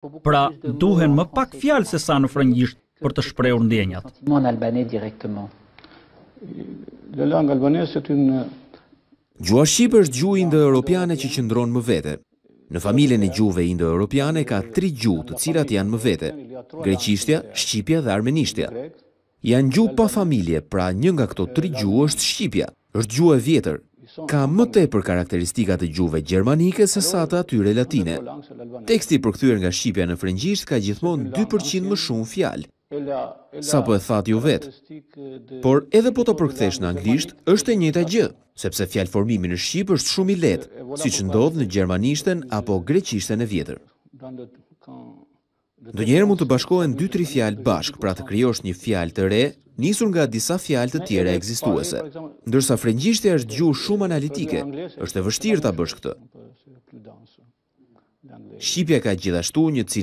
Po pra, duhen më pak fjalë se sa në frëngjisht për të shprehur ndjenjat. Gjua Shqipë është gjuhë indo-europiane që qëndron më vete. Në familjen e gjuhëve indo-europiane ka tri gjuhë të cilat janë më vete: greqishtja, shqipja dhe armenishtja. Janë gjuhë pa familje, pra një nga këto tri gjuhë është shqipja. Është gjuhë e vjetër, ka më të e për karakteristikat e gjuve gjermanike se sa të atyre latine. Teksti për nga Shqipja në frëngjisht ka gjithmon 2% më shumë fjalë. Sa po e thati ju vetë, por edhe po të përkthesh në anglisht është e njëta gjë, sepse fjalë formimi në Shqip është shumë i letë, si që ndodhë në gjermanishten apo greqishten e vjetër. Do njerë mund të bashkojnë 2-3 fjalë bashkë, pra të kryosht një fjalë të re nisur nga disa fjalë të tjera ekzistuese. Ndërsa frëngjishtja është gjuhë shumë analitike, është e vështirë ta bësh këtë. Shqipja ka gjithashtu një cilë.